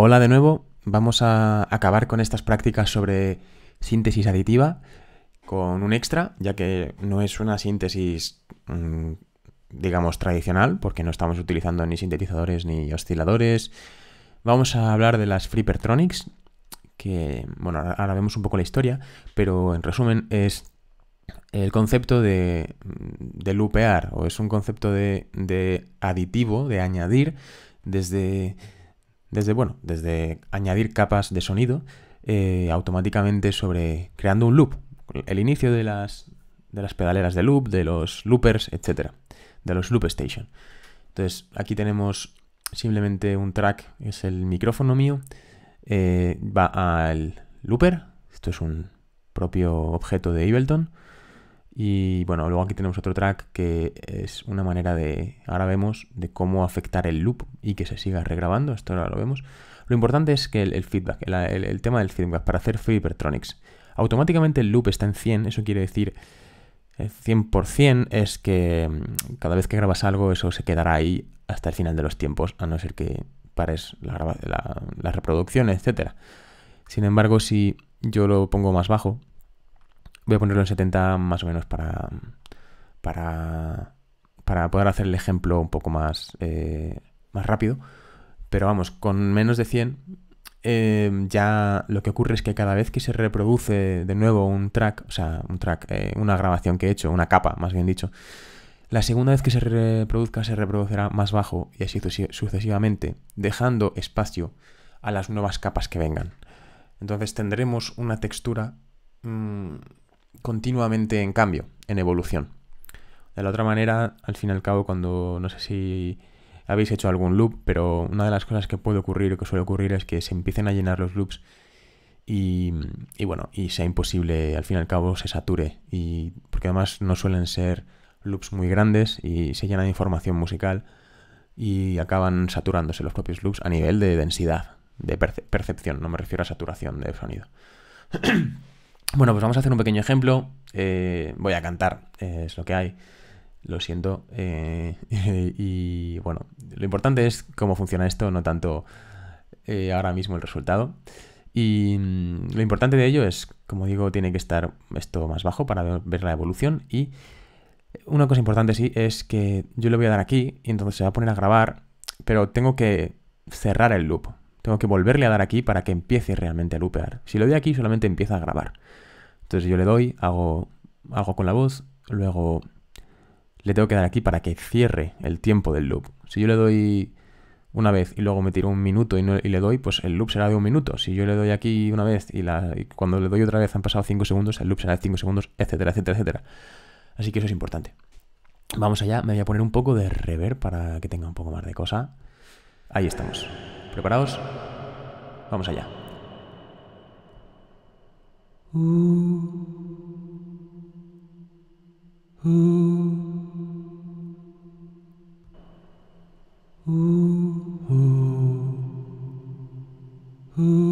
Hola de nuevo, vamos a acabar con estas prácticas sobre síntesis aditiva con un extra, ya que no es una síntesis, mm, digamos, tradicional, porque no estamos utilizando ni sintetizadores ni osciladores. Vamos a hablar de las freepertronics, que, bueno, ahora vemos un poco la historia, pero en resumen es el concepto de, mm, de loopear, o es un concepto de aditivo, de añadir, desde desde, bueno, desde añadir capas de sonido eh, automáticamente sobre creando un loop, el inicio de las, de las pedaleras de loop, de los loopers, etcétera, de los loop station. Entonces aquí tenemos simplemente un track, es el micrófono mío, eh, va al looper, esto es un propio objeto de Ableton, y bueno, luego aquí tenemos otro track que es una manera de, ahora vemos, de cómo afectar el loop y que se siga regrabando, esto ahora lo vemos. Lo importante es que el, feedback, el, tema del feedback para hacer Free Automáticamente el loop está en 100, eso quiere decir 100% eh, es que mm, cada vez que grabas algo eso se quedará ahí hasta el final de los tiempos, a no ser que pares la, la reproducción, etc. Sin embargo, si yo lo pongo más bajo, Voy a ponerlo en 70 más o menos para, para, para poder hacer el ejemplo un poco más, eh, más rápido. Pero vamos, con menos de 100 eh, ya lo que ocurre es que cada vez que se reproduce de nuevo un track, o sea, un track, eh, una grabación que he hecho, una capa, más bien dicho, la segunda vez que se reproduzca se reproducirá más bajo y así sucesivamente, dejando espacio a las nuevas capas que vengan. Entonces tendremos una textura mm, continuamente en cambio, en evolución. De la otra manera, al fin y al cabo, cuando no sé si habéis hecho algún loop, pero una de las cosas que puede ocurrir o que suele ocurrir es que se empiecen a llenar los loops y, bueno, y sea imposible, al fin y al cabo, se sature. Y, porque además no suelen ser loops muy grandes y se llenan de información musical y acaban saturándose los propios loops a nivel de densidad, de percepción, no me refiero a saturación de sonido. Bueno, pues vamos a hacer un pequeño ejemplo. Eh, voy a cantar, eh, es lo que hay. Lo siento. Eh, y bueno, lo importante es cómo funciona esto, no tanto ahora mismo el resultado. Y mm, lo importante de ello es, como digo, tiene que estar esto más bajo para ver la evolución. Y una cosa importante sí es que yo le voy a dar aquí y entonces se va a poner a grabar, pero tengo que cerrar el loop. Tengo que volverle a dar aquí para que empiece realmente a loopear. Si le doy aquí, solamente empieza a grabar. Entonces yo le doy, hago, hago con la voz, luego le tengo que dar aquí para que cierre el tiempo del loop. Si yo le doy una vez y luego me tiro un minuto y, le doy, pues el loop será de un minuto. Si yo le doy aquí una vez y, y cuando le doy otra vez han pasado 5 segundos, el loop será de 5 segundos, etcétera, etcétera, etcétera. Así que eso es importante. Vamos allá, me voy a poner un poco de reverb para que tenga un poco más de cosa. Ahí estamos. ¿Preparados? Vamos allá. Uh. Uh. Uh.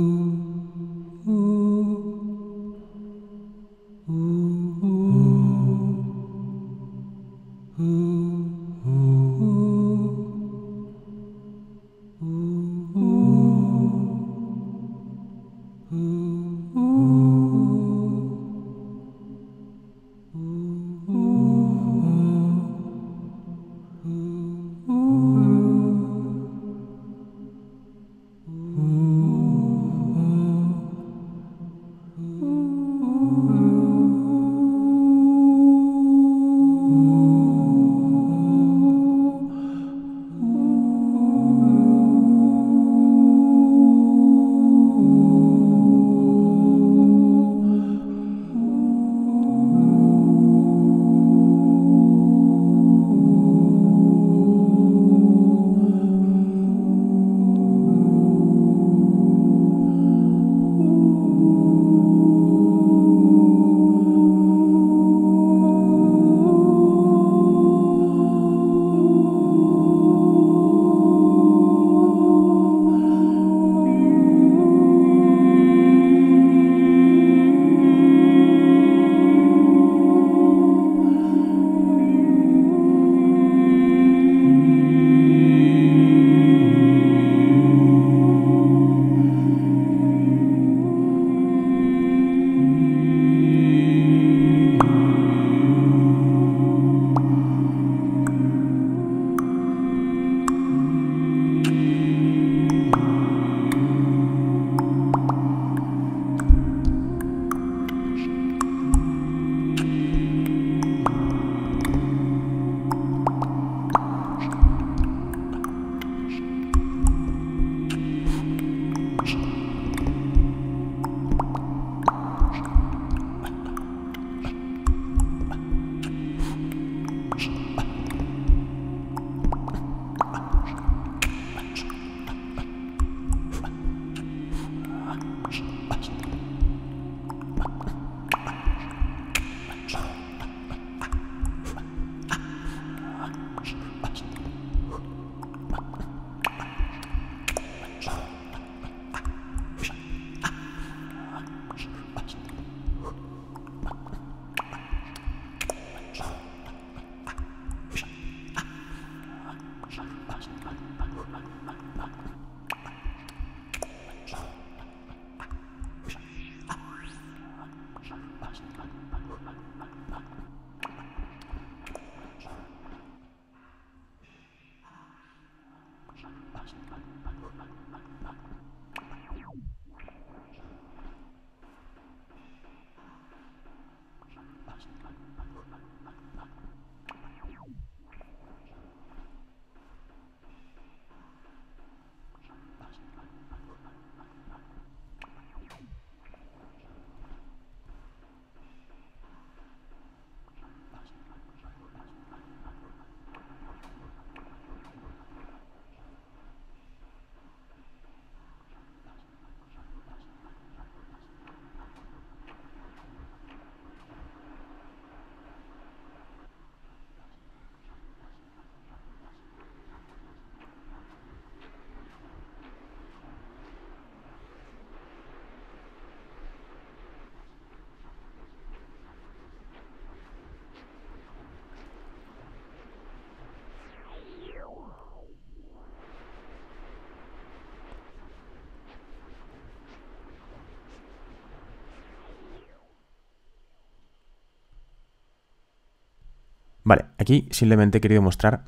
Vale, aquí simplemente he querido mostrar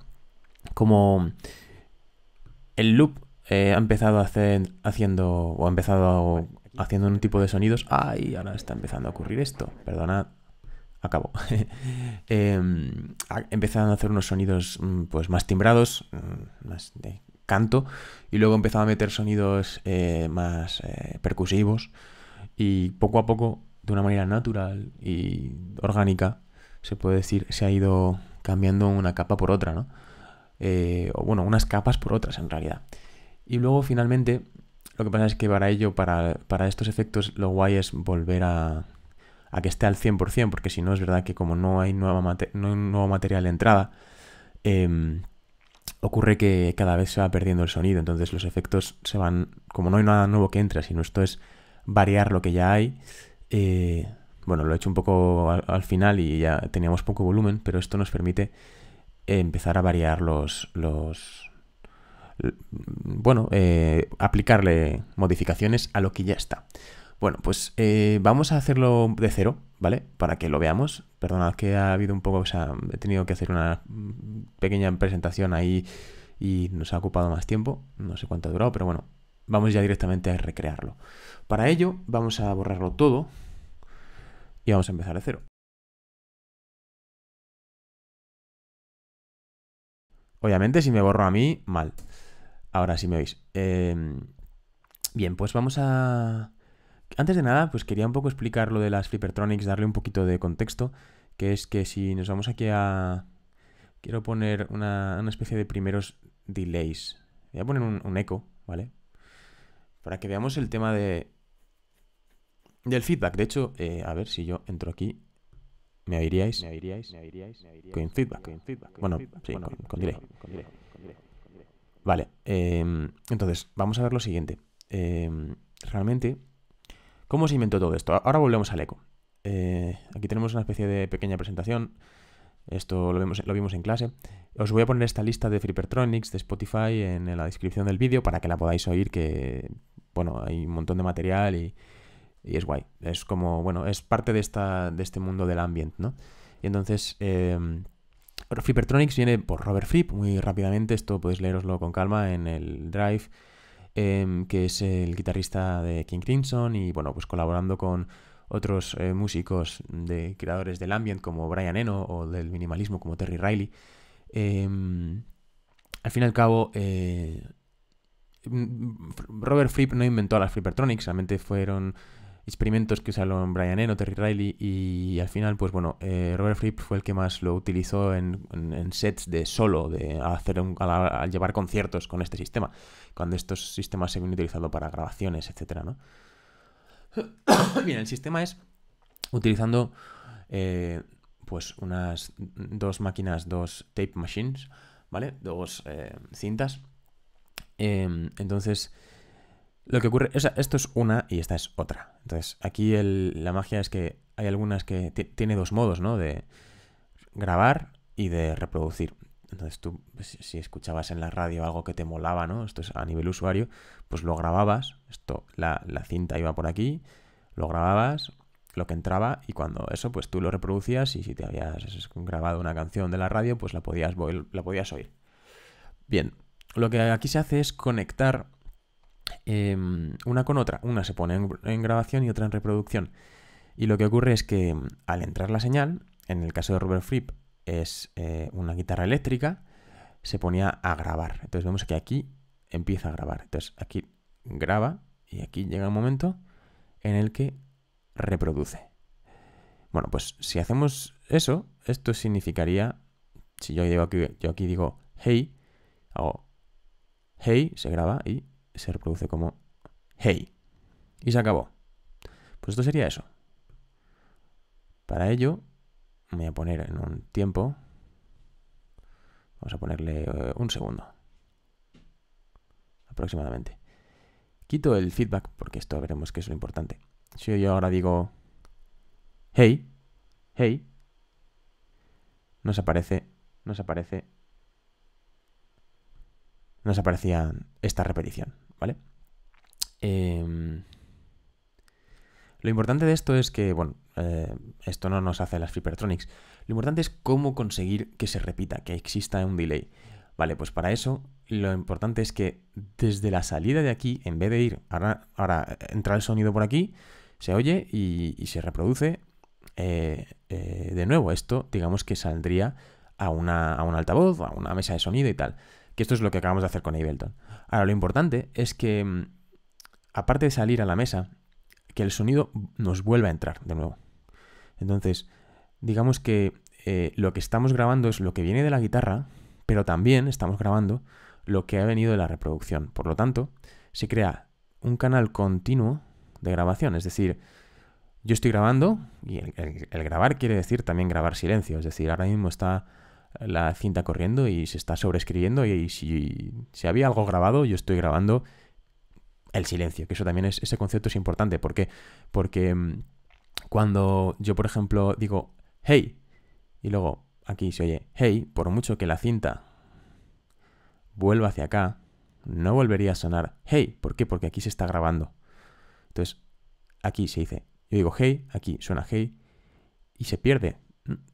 cómo el loop eh, ha empezado a hacer, haciendo o ha empezado haciendo un tipo de sonidos. ¡Ay! Ahora está empezando a ocurrir esto. Perdona, acabo. eh, em, empezaron a hacer unos sonidos mm, pues más timbrados, mm, más de canto, y luego empezaba a meter sonidos eh, más eh, percusivos, y poco a poco, de una manera natural y orgánica, se puede decir, se ha ido cambiando una capa por otra, ¿no? Eh, o bueno, unas capas por otras en realidad. Y luego finalmente, lo que pasa es que para ello, para, estos efectos, lo guay es volver a, a que esté al 100%, porque si no es verdad que como no hay, nueva no nuevo material de entrada, em, ocurre que cada vez se va perdiendo el sonido, entonces los efectos se van, como no hay nada nuevo que entra, sino esto es variar lo que ya hay, eh, bueno, lo he hecho un poco al, final y ya teníamos poco volumen, pero esto nos permite empezar a variar los, los bueno, eh, aplicarle modificaciones a lo que ya está. Bueno, pues eh, vamos a hacerlo de cero, ¿vale? Para que lo veamos. Perdonad que ha habido un poco, o sea, he tenido que hacer una pequeña presentación ahí y nos ha ocupado más tiempo. No sé cuánto ha durado, pero bueno, vamos ya directamente a recrearlo. Para ello, vamos a borrarlo todo, y vamos a empezar de cero. Obviamente, si me borro a mí, mal. Ahora sí me oís. Em, bien, pues vamos a... Antes de nada, pues quería un poco explicar lo de las Flippertronics, darle un poquito de contexto, que es que si nos vamos aquí a... Quiero poner una, especie de primeros delays. Voy a poner un eco, ¿vale? Para que veamos el tema de, del feedback. De hecho, eh, a ver si yo entro aquí. Me oiríais. Me oiríais. Me oiríais. feedback. Bueno, sí, bueno, con, con, Vale. Em, entonces, vamos a ver lo siguiente. Em, realmente, ¿cómo se inventó todo esto? Ahora volvemos al eco. Eh, aquí tenemos una especie de pequeña presentación. Esto lo, vemos, lo vimos en clase. Os voy a poner esta lista de Freepertronics de Spotify en la descripción del vídeo para que la podáis oír, que bueno, hay un montón de material y, y es guay. Es como, bueno, es parte de, esta, de este mundo del ambient, ¿no? Y entonces, eh, Flippertronics viene por Robert Fripp, muy rápidamente. Esto podéis leeroslo con calma en el Drive, em, que es el guitarrista de King Crimson y, bueno, pues colaborando con otros eh, músicos de creadores del ambient como Brian Eno o del minimalismo como Terry Riley. Em, al fin y al cabo, eh, Robert Fripp no inventó las Flippertronics, realmente fueron experimentos que usaron Brian Eno, Terry Riley y al final, pues bueno, eh, Robert Fripp fue el que más lo utilizó en, sets de solo, de hacer al, llevar conciertos con este sistema, cuando estos sistemas se vienen utilizado para grabaciones, etcétera, ¿no? Bien, el sistema es utilizando eh, pues unas dos máquinas, dos tape machines, ¿vale? Dos eh, cintas. Em, entonces lo que ocurre, esto es una y esta es otra. Entonces, aquí la magia es que hay algunas que tiene dos modos, ¿no? De grabar y de reproducir. Entonces tú, pues, si escuchabas en la radio algo que te molaba, ¿no? Esto es a nivel usuario, pues lo grababas, esto, la, cinta iba por aquí, lo grababas, lo que entraba, y cuando eso, pues tú lo reproducías y si te habías grabado una canción de la radio, pues la podías, la podías oír. Bien, lo que aquí se hace es conectar Em, una con otra. Una se pone en, grabación y otra en reproducción. Y lo que ocurre es que em, al entrar la señal, en el caso de Robert Flip, es eh, una guitarra eléctrica, se ponía a grabar. Entonces vemos que aquí empieza a grabar. Entonces aquí graba y aquí llega el momento en el que reproduce. Bueno, pues si hacemos eso, esto significaría, si yo, aquí, yo aquí digo hey, hago hey, se graba y se reproduce como hey. Y se acabó. Pues esto sería eso. Para ello, me voy a poner en un tiempo. Vamos a ponerle eh, un segundo. Aproximadamente. Quito el feedback porque esto veremos que es lo importante. Si yo ahora digo hey, hey, nos aparece, nos aparece, nos aparecía esta repetición. ¿vale? Em, lo importante de esto es que, bueno, eh, esto no nos hace las Flippertronics. Lo importante es cómo conseguir que se repita, que exista un delay. Vale, pues para eso lo importante es que desde la salida de aquí, en vez de ir, ahora, ahora entrar el sonido por aquí, se oye y, se reproduce eh, eh, de nuevo. Esto, digamos que saldría a, una, a un altavoz, a una mesa de sonido y tal. Que esto es lo que acabamos de hacer con Ableton. Ahora, lo importante es que, mm, aparte de salir a la mesa, que el sonido nos vuelva a entrar de nuevo. Entonces, digamos que eh, lo que estamos grabando es lo que viene de la guitarra, pero también estamos grabando lo que ha venido de la reproducción. Por lo tanto, se crea un canal continuo de grabación. Es decir, yo estoy grabando y el, el grabar quiere decir también grabar silencio. Es decir, ahora mismo está la cinta corriendo y se está sobreescribiendo y si, se había algo grabado, yo estoy grabando el silencio, que eso también es, ese concepto es importante. ¿Por qué? Porque mm, cuando yo, por ejemplo, digo, hey, y luego aquí se oye, hey, por mucho que la cinta vuelva hacia acá, no volvería a sonar, hey, ¿por qué? Porque aquí se está grabando. Entonces, aquí se dice, yo digo hey, aquí suena hey, y se pierde.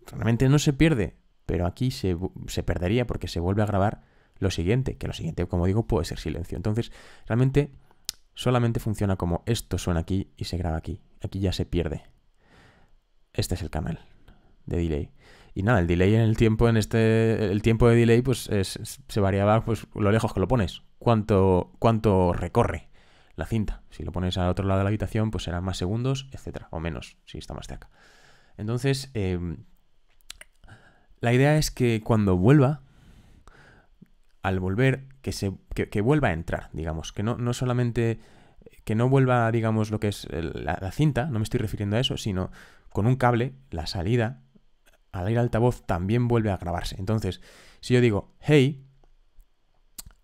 Realmente no se pierde, pero aquí se, perdería porque se vuelve a grabar lo siguiente, que lo siguiente, como digo, puede ser silencio. Entonces, realmente solamente funciona como esto suena aquí y se graba aquí. Aquí ya se pierde. Este es el canal de delay. Y nada, el delay en el tiempo, en este. El tiempo de delay, pues se variaba pues, lo lejos que lo pones. Cuánto, cuánto recorre la cinta. Si lo pones al otro lado de la habitación, pues serán más segundos, etcétera. O menos, si está más cerca. Entonces, em, la idea es que cuando vuelva, al volver, que, se, que, vuelva a entrar, digamos, que no, no solamente que no vuelva, digamos, lo que es la, cinta, no me estoy refiriendo a eso, sino con un cable, la salida, al ir altavoz, también vuelve a grabarse. Entonces, si yo digo, hey,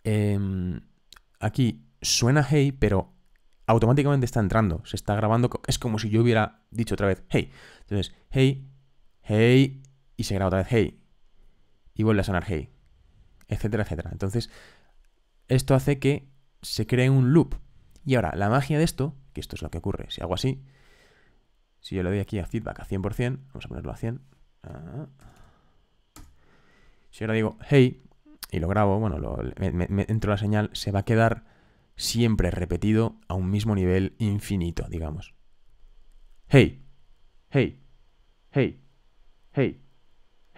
em, aquí suena hey, pero automáticamente está entrando, se está grabando, es como si yo hubiera dicho otra vez, hey. Entonces, hey, hey, y se graba otra vez hey, y vuelve a sonar hey, etcétera, etcétera. Entonces, esto hace que se cree un loop. Y ahora, la magia de esto, que esto es lo que ocurre, si hago así, si yo le doy aquí a feedback a 100%, vamos a ponerlo a 100. Ah. Si ahora digo hey y lo grabo, bueno, lo, entro la señal, se va a quedar siempre repetido a un mismo nivel infinito, digamos. Hey, hey, hey, hey.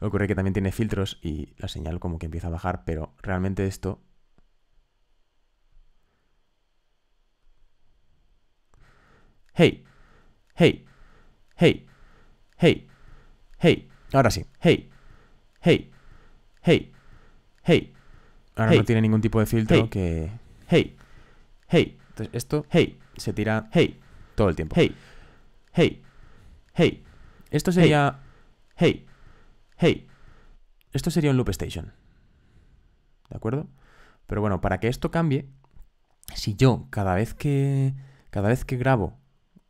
Ocurre que también tiene filtros y la señal como que empieza a bajar, pero realmente esto... Hey, hey, hey, hey, hey. Ahora sí, hey, hey, hey, hey. Ahora no tiene ningún tipo de filtro que... Hey, hey. Entonces esto, hey, se tira, hey, todo el tiempo. Hey, hey, hey. Esto sería, hey hey, esto sería un loop station. ¿De acuerdo? Pero bueno, para que esto cambie, si yo cada vez que, cada vez que grabo,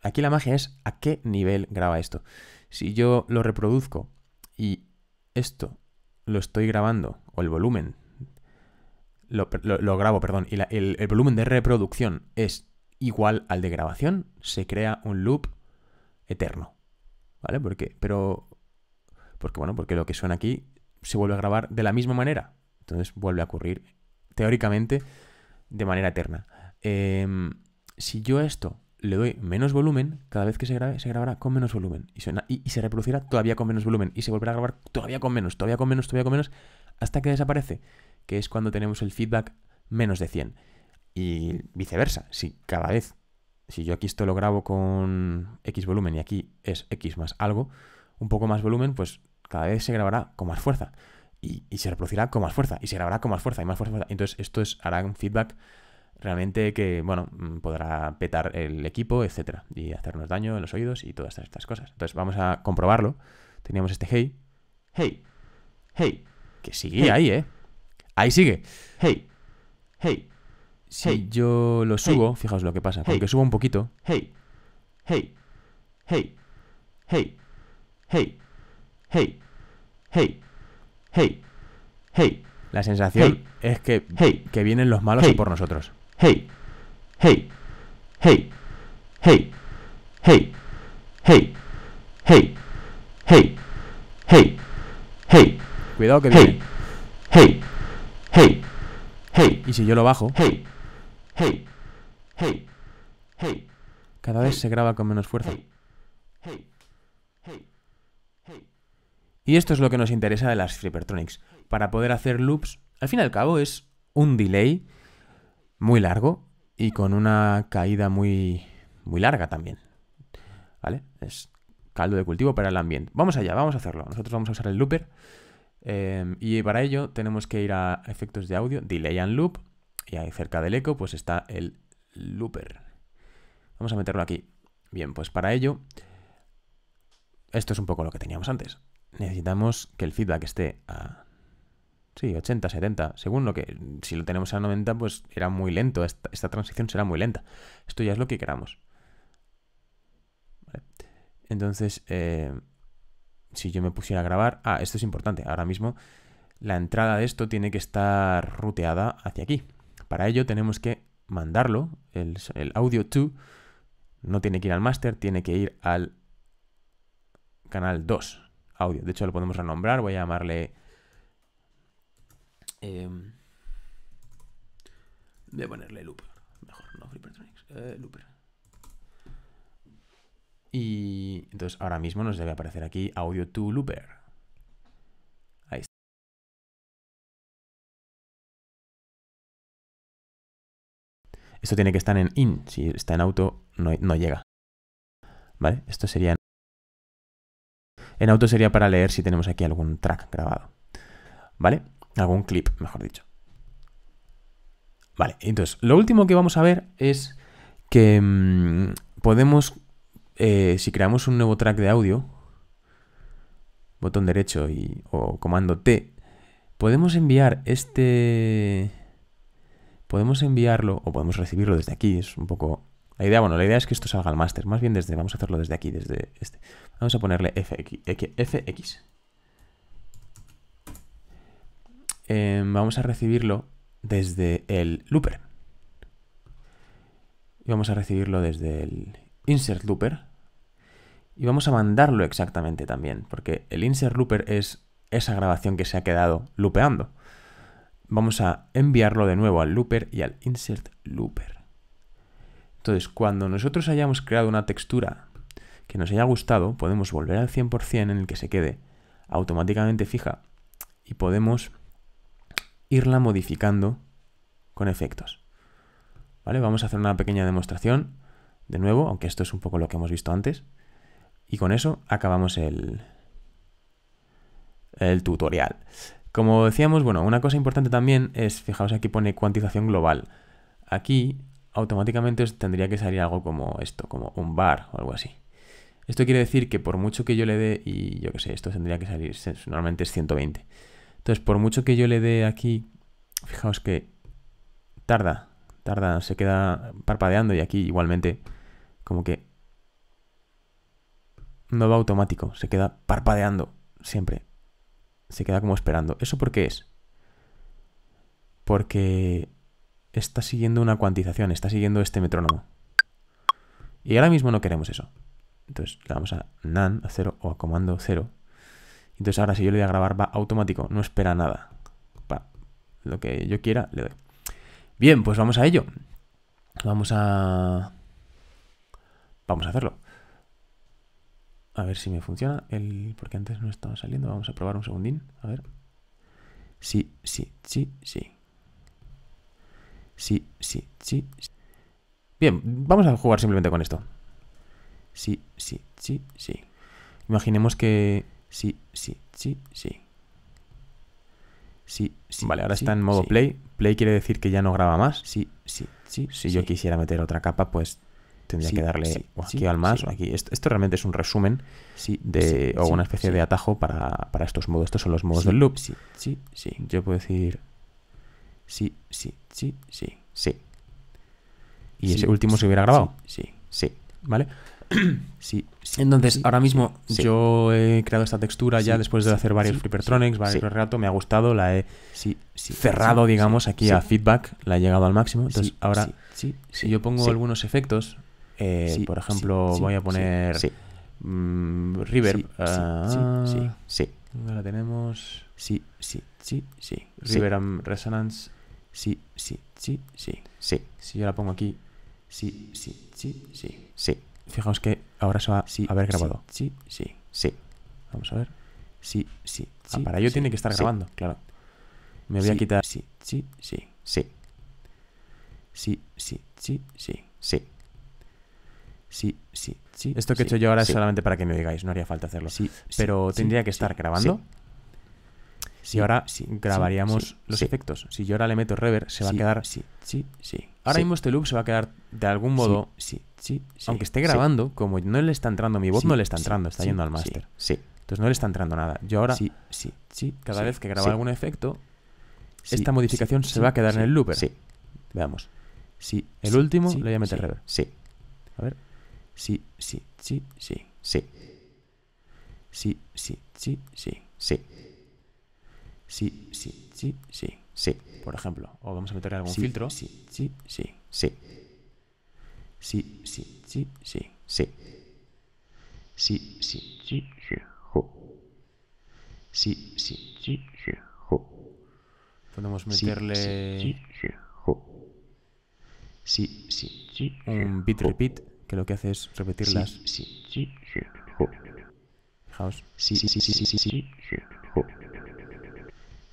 aquí la magia es a qué nivel graba esto. Si yo lo reproduzco y esto lo estoy grabando, o el volumen, lo, grabo, perdón, y el, el volumen de reproducción es igual al de grabación, se crea un loop eterno. ¿Vale? Porque, pero porque, bueno, porque lo que suena aquí se vuelve a grabar de la misma manera. Entonces vuelve a ocurrir, teóricamente, de manera eterna. Em, si yo a esto le doy menos volumen, cada vez que se grabe, se grabará con menos volumen. Y, suena, y, y, se reproducirá todavía con menos volumen. Y se volverá a grabar todavía con menos, todavía con menos, todavía con menos, hasta que desaparece. Que es cuando tenemos el feedback menos de 100. Y viceversa. Si cada vez, si yo aquí esto lo grabo con X volumen y aquí es X más algo, un poco más volumen, pues cada vez se grabará con más fuerza. Y, se reproducirá con más fuerza, y se grabará con más fuerza, y más fuerza. Entonces, esto es, hará un feedback realmente que, bueno, mm, podrá petar el equipo, etcétera, y hacernos daño en los oídos y todas estas, cosas. Entonces, vamos a comprobarlo. Teníamos este hey, hey, hey, que sigue ahí, ¿eh? Ahí sigue, hey, hey. Si yo lo subo, fijaos lo que pasa, porque subo un poquito, hey, hey, hey, hey, hey hey, hey, hey, hey. La sensación es que, hey, que vienen los malos hey, por nosotros. Hey, hey, hey, hey, hey, hey, hey, hey, hey, hey. Cuidado que hey, Hey, hey, hey, Y si yo lo bajo. Hey, hey, hey, hey. Cada vez se graba con menos fuerza. Hey, hey. Y esto es lo que nos interesa de las Flippertronics. Para poder hacer loops, al fin y al cabo es un delay muy largo y con una caída muy, muy larga también. ¿Vale? Es caldo de cultivo para el ambiente. Vamos allá, vamos a hacerlo. Nosotros vamos a usar el looper. Eh, y para ello tenemos que ir a efectos de audio, delay and loop. Y ahí cerca del eco pues está el looper. Vamos a meterlo aquí. Bien, pues para ello, esto es un poco lo que teníamos antes necesitamos que el feedback esté a... 80, 70, según lo que... Si lo tenemos a 90, pues era muy lento, esta, transición será muy lenta. Esto ya es lo que queramos. Entonces, eh, si yo me pusiera a grabar... Ah, esto es importante. Ahora mismo la entrada de esto tiene que estar ruteada hacia aquí. Para ello tenemos que mandarlo, el, audio to, no tiene que ir al master, tiene que ir al canal 2, audio. De hecho, lo podemos renombrar. Voy a llamarle... de em, voy a ponerle looper. Mejor, no Flippertronics. Eh, looper. Y entonces ahora mismo nos debe aparecer aquí audio to looper. Ahí está. Esto tiene que estar en in. Si está en auto, no, no llega. ¿Vale? Esto sería en en auto sería para leer si tenemos aquí algún track grabado. ¿Vale? Algún clip, mejor dicho. Vale, entonces, lo último que vamos a ver es que mm, podemos, eh, si creamos un nuevo track de audio, botón derecho y, o comando T, podemos enviar este... Podemos enviarlo o podemos recibirlo desde aquí, es un poco la idea, bueno, la idea es que esto salga al máster. Más bien desde, vamos a hacerlo desde aquí, desde este. Vamos a ponerle FX. FX. Em, vamos a recibirlo desde el looper. Y vamos a recibirlo desde el insert looper. Y vamos a mandarlo exactamente también, porque el insert looper es esa grabación que se ha quedado loopeando. Vamos a enviarlo de nuevo al looper y al insert looper. Entonces, cuando nosotros hayamos creado una textura que nos haya gustado, podemos volver al 100% en el que se quede automáticamente fija y podemos irla modificando con efectos. ¿Vale? Vamos a hacer una pequeña demostración de nuevo, aunque esto es un poco lo que hemos visto antes. Y con eso acabamos el, el tutorial. Como decíamos, bueno, una cosa importante también es, fijaos aquí pone cuantización global. Aquí automáticamente tendría que salir algo como esto, como un bar o algo así. Esto quiere decir que por mucho que yo le dé, y yo qué sé, esto tendría que salir, normalmente es 120. Entonces, por mucho que yo le dé aquí, fijaos que tarda, tarda, se queda parpadeando y aquí igualmente como que no va automático, se queda parpadeando siempre. Se queda como esperando. ¿Eso por qué es? Porque está siguiendo una cuantización, está siguiendo este metrónomo. Y ahora mismo no queremos eso. Entonces le damos a nan, a cero, o a comando cero. Entonces ahora si yo le doy a grabar va automático, no espera nada. Pa, lo que yo quiera le doy. Bien, pues vamos a ello. Vamos a... Vamos a hacerlo. A ver si me funciona. El... Porque antes no estaba saliendo. Vamos a probar un segundín. A ver. Sí, sí, sí, sí. Sí, sí, sí, Bien, vamos a jugar simplemente con esto. Sí, sí, sí, sí. Imaginemos que... Sí, sí, sí, sí. Sí, sí. Vale, ahora está en modo play. Play quiere decir que ya no graba más. Sí, sí, sí. Si yo quisiera meter otra capa, pues tendría que darle o aquí al más aquí. Esto, realmente es un resumen de, o una especie de atajo para, para, estos modos. Estos son los modos del loop. Sí, sí, sí. Yo puedo decir sí, sí, sí, sí, sí. Y ese último se hubiera grabado. Sí, sí. ¿Vale? sí, Entonces, ahora mismo yo he creado esta textura ya después de hacer varios flippertronics, varios rato, me ha gustado, la he cerrado, digamos, aquí a feedback, la he llegado al máximo. Entonces, ahora, si yo pongo algunos efectos, eh, por ejemplo, voy a poner mm, River. sí, sí, sí. Ah. Ahora tenemos. Sí, sí, sí, sí. River Resonance sí, sí, sí, sí, sí. Si yo la pongo aquí, sí, sí, sí, sí, sí. Fijaos que ahora se va a haber grabado. Sí, sí, sí. Vamos a ver. Sí, sí, sí. para ello tiene que estar grabando, claro. Me voy a quitar. Sí, sí, sí, sí. Sí, sí, sí, sí, sí. Sí, sí, sí. Esto que he hecho yo ahora es solamente para que me digáis, no haría falta hacerlo. Sí, Pero tendría que estar grabando. Si ahora sí, grabaríamos los efectos, si yo ahora le meto reverb, se va a quedar. Sí, sí, sí. Ahora mismo este loop se va a quedar de algún modo. Sí, sí. aunque esté grabando, como no le está entrando, mi voz no le está entrando, está yendo al máster. Sí, Entonces no le está entrando nada. Yo ahora. Sí, sí. sí cada vez que grabo algún efecto, esta modificación se va a quedar en el looper. Sí. Veamos. Si El último le voy a meter reverb. Sí. A ver. Sí, sí, sí, sí. Sí. Sí, sí, sí, sí. Sí sí, sí, sí, sí, sí, por ejemplo. O vamos a meterle algún filtro. Sí, sí, sí, sí. Sí, sí, sí, sí, sí. Sí, sí, sí, sí, sí Sí, sí, sí, sí, Podemos meterle... Sí, sí, sí Sí, sí, sí, Un beat repeat que lo que hace es repetirlas. Sí, sí, sí, sí, sí sí Sí, sí, sí, sí, sí, sí, sí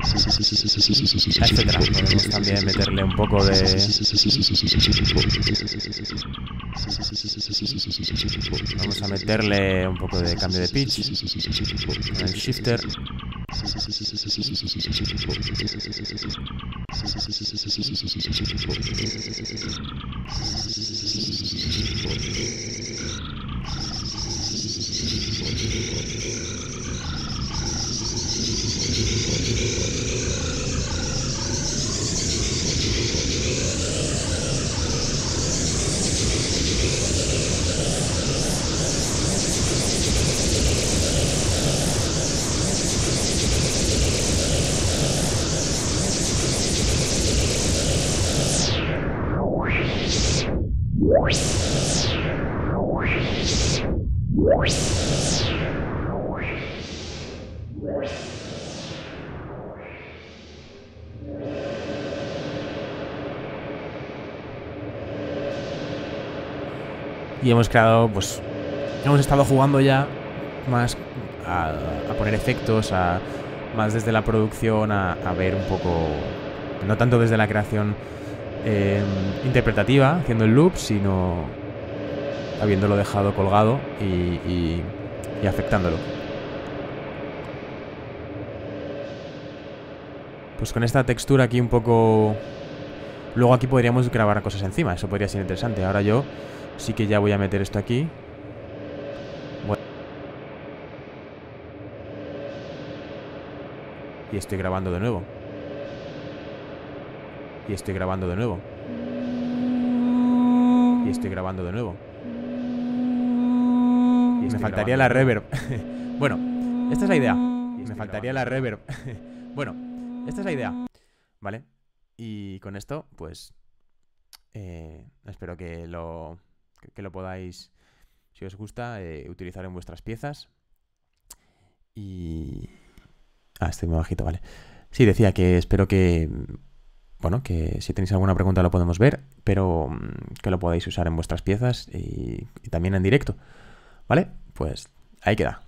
A este meterle un poco de... Vamos a meterle un poco de cambio de pitch y hemos creado, pues, hemos estado jugando ya más a, poner efectos, a, más desde la producción, a, ver un poco, no tanto desde la creación eh, interpretativa, haciendo el loop, sino habiéndolo dejado colgado y, y afectándolo. Pues con esta textura aquí un poco Luego aquí podríamos grabar cosas encima, eso podría ser interesante. Ahora yo Sí que ya voy a meter esto aquí. Y estoy grabando de nuevo. Y estoy grabando de nuevo. Y estoy grabando de nuevo. Y me faltaría la reverb. bueno, esta es la idea. Y me faltaría la reverb. bueno, esta es la idea. ¿Vale? Y con esto, pues... Eh, espero que lo que, lo podáis, si os gusta, eh, utilizar en vuestras piezas. Y... Ah, estoy muy bajito, vale. Sí, decía que espero que... Bueno, que si tenéis alguna pregunta lo podemos ver, pero mm, que lo podáis usar en vuestras piezas y, y también en directo. ¿Vale? Pues ahí queda.